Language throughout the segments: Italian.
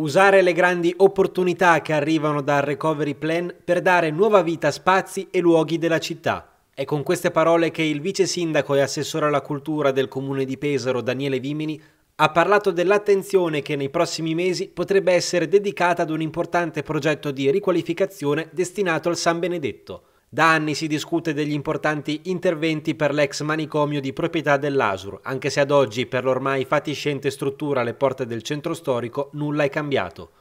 Usare le grandi opportunità che arrivano dal recovery plan per dare nuova vita a spazi e luoghi della città. È con queste parole che il vice sindaco e assessore alla cultura del comune di Pesaro, Daniele Vimini, ha parlato dell'attenzione che nei prossimi mesi potrebbe essere dedicata ad un importante progetto di riqualificazione destinato al San Benedetto. Da anni si discute degli importanti interventi per l'ex manicomio di proprietà dell'Asur, anche se ad oggi per l'ormai fatiscente struttura alle porte del centro storico nulla è cambiato.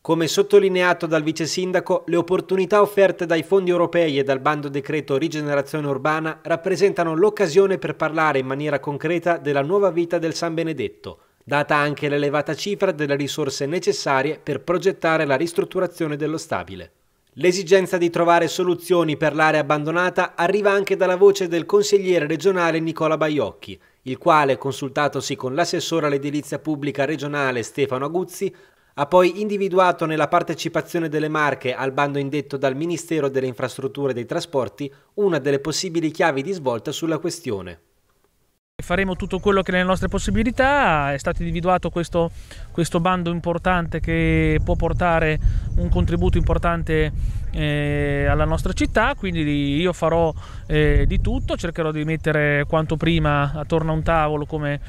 Come sottolineato dal vice sindaco, le opportunità offerte dai fondi europei e dal bando decreto rigenerazione urbana rappresentano l'occasione per parlare in maniera concreta della nuova vita del San Benedetto, data anche l'elevata cifra delle risorse necessarie per progettare la ristrutturazione dello stabile. L'esigenza di trovare soluzioni per l'area abbandonata arriva anche dalla voce del consigliere regionale Nicola Baiocchi, il quale, consultatosi con l'assessore all'edilizia pubblica regionale Stefano Aguzzi, ha poi individuato nella partecipazione delle Marche al bando indetto dal Ministero delle Infrastrutture e dei Trasporti una delle possibili chiavi di svolta sulla questione faremo tutto quello che è nelle nostre possibilità, è stato individuato questo, questo bando importante che può portare un contributo importante eh, alla nostra città, quindi io farò eh, di tutto, cercherò di mettere quanto prima attorno a un tavolo come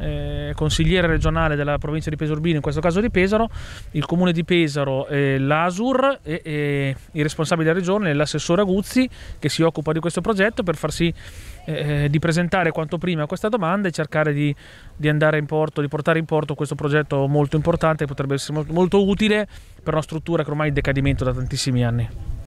eh, consigliere regionale della provincia di Pesorbino, in questo caso di Pesaro, il comune di Pesaro, eh, l'ASUR e, e i responsabili della regione, l'assessore Aguzzi che si occupa di questo progetto per far sì eh, di presentare quanto prima questa domanda e cercare di, di, andare in porto, di portare in porto questo progetto molto importante che potrebbe essere molto, molto utile per una struttura che ormai è in decadimento da tantissimi anni.